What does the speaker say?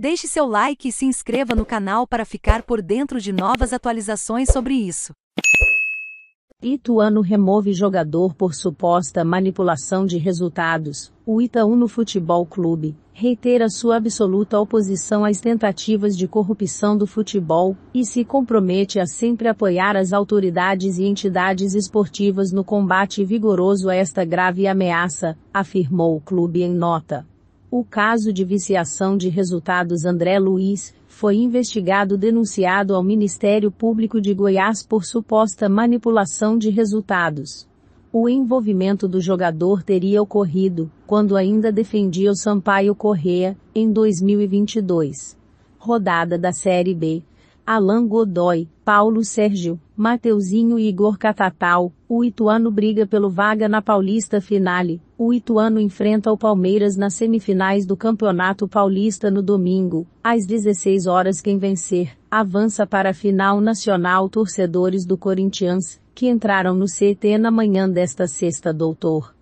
Deixe seu like e se inscreva no canal para ficar por dentro de novas atualizações sobre isso. Ituano remove jogador por suposta manipulação de resultados. O Itaúno Futebol Clube reitera sua absoluta oposição às tentativas de corrupção do futebol e se compromete a sempre apoiar as autoridades e entidades esportivas no combate vigoroso a esta grave ameaça, afirmou o clube em nota. O caso de viciação de resultados André Luiz foi investigado denunciado ao Ministério Público de Goiás por suposta manipulação de resultados. O envolvimento do jogador teria ocorrido quando ainda defendia o Sampaio Correa em 2022. Rodada da Série B, Alan Godoy, Paulo Sérgio, Mateuzinho e Igor Catatal, o Ituano briga pelo vaga na Paulista Finale, o Ituano enfrenta o Palmeiras nas semifinais do Campeonato Paulista no domingo, às 16 horas quem vencer, avança para a final nacional torcedores do Corinthians, que entraram no CT na manhã desta sexta doutor.